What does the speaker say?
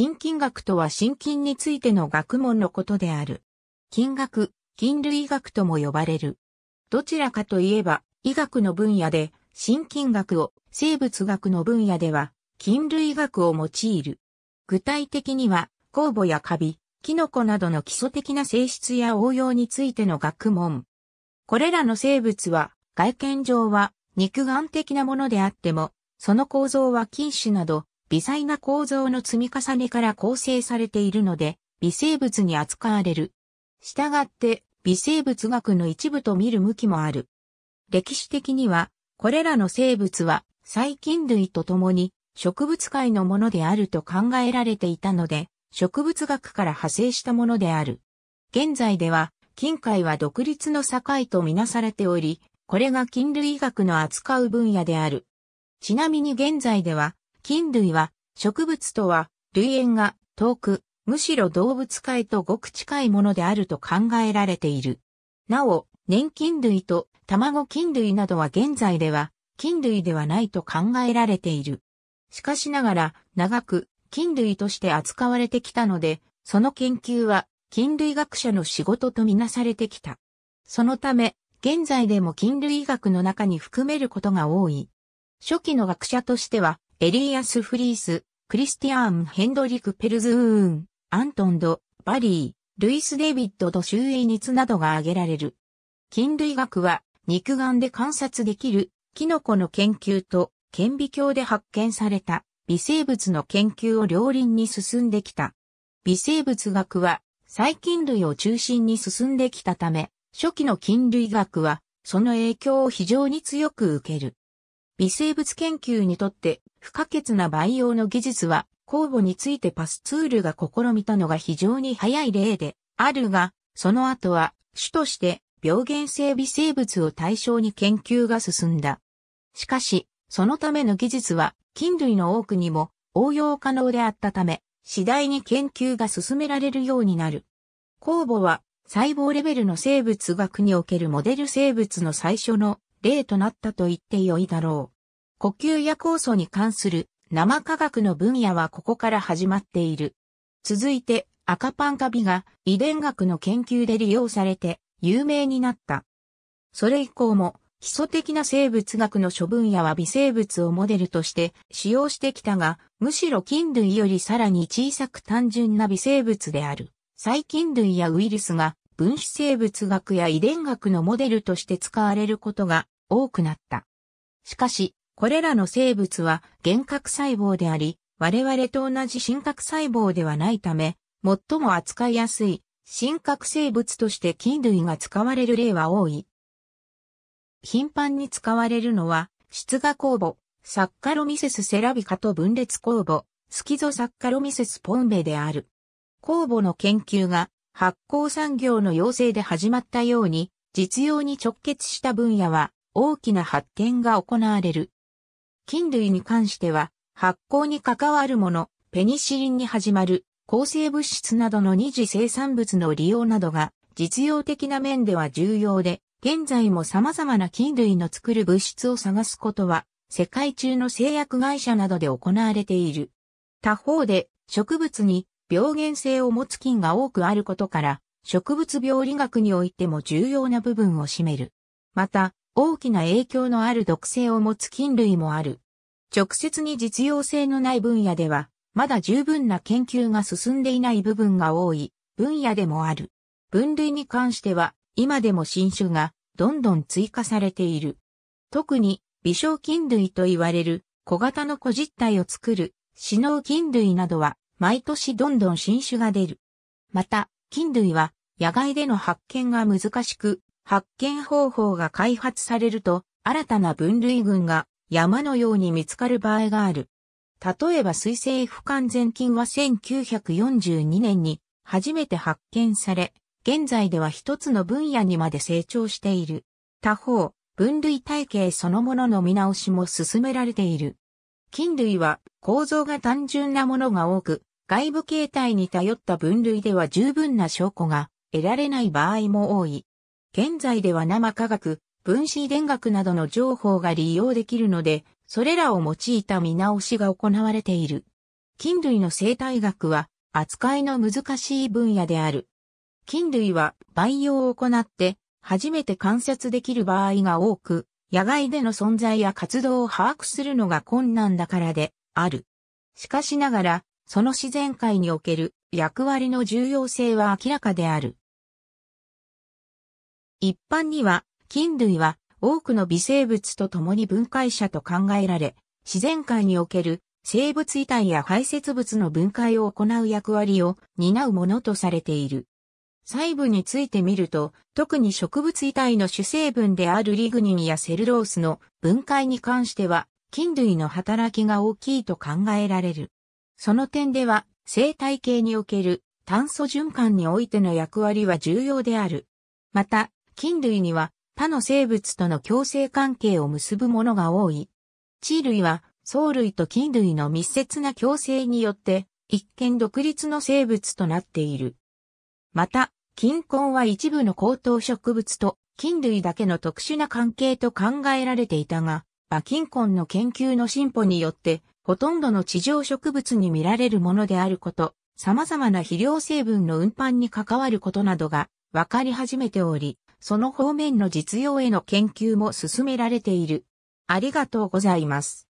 新金学とは新金についての学問のことである。金学、金類学とも呼ばれる。どちらかといえば、医学の分野で、新金学を、生物学の分野では、菌類学を用いる。具体的には、酵母やカビ、キノコなどの基礎的な性質や応用についての学問。これらの生物は、外見上は肉眼的なものであっても、その構造は菌糸など微細な構造の積み重ねから構成されているので、微生物に扱われる。したがって、微生物学の一部と見る向きもある。歴史的には、これらの生物は細菌類と共に植物界のものであると考えられていたので、植物学から派生したものである。現在では、近海は独立の境とみなされており、これが菌類学の扱う分野である。ちなみに現在では、菌類は、植物とは、類縁が遠く、むしろ動物界とごく近いものであると考えられている。なお、粘菌類と卵菌類などは現在では、菌類ではないと考えられている。しかしながら、長く菌類として扱われてきたので、その研究は菌類学者の仕事とみなされてきた。そのため、現在でも菌類学の中に含めることが多い。初期の学者としては、エリアス・フリース、クリスティアーン・ヘンドリク・ペルズーン、アントンド・バリー、ルイス・デイビッド・ド・シューイニツなどが挙げられる。菌類学は肉眼で観察できるキノコの研究と顕微鏡で発見された微生物の研究を両輪に進んできた。微生物学は細菌類を中心に進んできたため、初期の菌類学はその影響を非常に強く受ける。微生物研究にとって不可欠な培養の技術は、酵母についてパスツールが試みたのが非常に早い例であるが、その後は主として病原性微生物を対象に研究が進んだ。しかし、そのための技術は菌類の多くにも応用可能であったため、次第に研究が進められるようになる。酵母は細胞レベルの生物学におけるモデル生物の最初の例となったと言ってよいだろう。呼吸や酵素に関する生科学の分野はここから始まっている。続いて赤パンカビが遺伝学の研究で利用されて有名になった。それ以降も基礎的な生物学の諸分野は微生物をモデルとして使用してきたが、むしろ菌類よりさらに小さく単純な微生物である細菌類やウイルスが分子生物学や遺伝学のモデルとして使われることが多くなった。しかし、これらの生物は幻覚細胞であり、我々と同じ真核細胞ではないため、最も扱いやすい真核生物として菌類が使われる例は多い。頻繁に使われるのは、出芽酵母、サッカロミセスセラビカと分裂酵母、スキゾサッカロミセスポンベである。酵母の研究が発酵産業の要請で始まったように、実用に直結した分野は大きな発展が行われる。菌類に関しては、発酵に関わるもの、ペニシリンに始まる、抗生物質などの二次生産物の利用などが、実用的な面では重要で、現在も様々な菌類の作る物質を探すことは、世界中の製薬会社などで行われている。他方で、植物に病原性を持つ菌が多くあることから、植物病理学においても重要な部分を占める。また、大きな影響のある毒性を持つ菌類もある。直接に実用性のない分野では、まだ十分な研究が進んでいない部分が多い分野でもある。分類に関しては、今でも新種がどんどん追加されている。特に微小菌類と言われる小型の個実体を作る死脳菌類などは毎年どんどん新種が出る。また、菌類は野外での発見が難しく、発見方法が開発されると、新たな分類群が山のように見つかる場合がある。例えば水性不完全菌は1942年に初めて発見され、現在では一つの分野にまで成長している。他方、分類体系そのものの見直しも進められている。菌類は構造が単純なものが多く、外部形態に頼った分類では十分な証拠が得られない場合も多い。現在では生化学、分子遺伝学などの情報が利用できるので、それらを用いた見直しが行われている。菌類の生態学は扱いの難しい分野である。菌類は培養を行って初めて観察できる場合が多く、野外での存在や活動を把握するのが困難だからである。しかしながら、その自然界における役割の重要性は明らかである。一般には、菌類は多くの微生物と共に分解者と考えられ、自然界における生物遺体や排泄物の分解を行う役割を担うものとされている。細部についてみると、特に植物遺体の主成分であるリグニンやセルロースの分解に関しては、菌類の働きが大きいと考えられる。その点では、生態系における炭素循環においての役割は重要である。また、菌類には他の生物との共生関係を結ぶものが多い。地類は藻類と菌類の密接な共生によって一見独立の生物となっている。また、菌根は一部の高等植物と菌類だけの特殊な関係と考えられていたが、バキンコンの研究の進歩によって、ほとんどの地上植物に見られるものであること、様々な肥料成分の運搬に関わることなどが分かり始めており、その方面の実用への研究も進められている。ありがとうございます。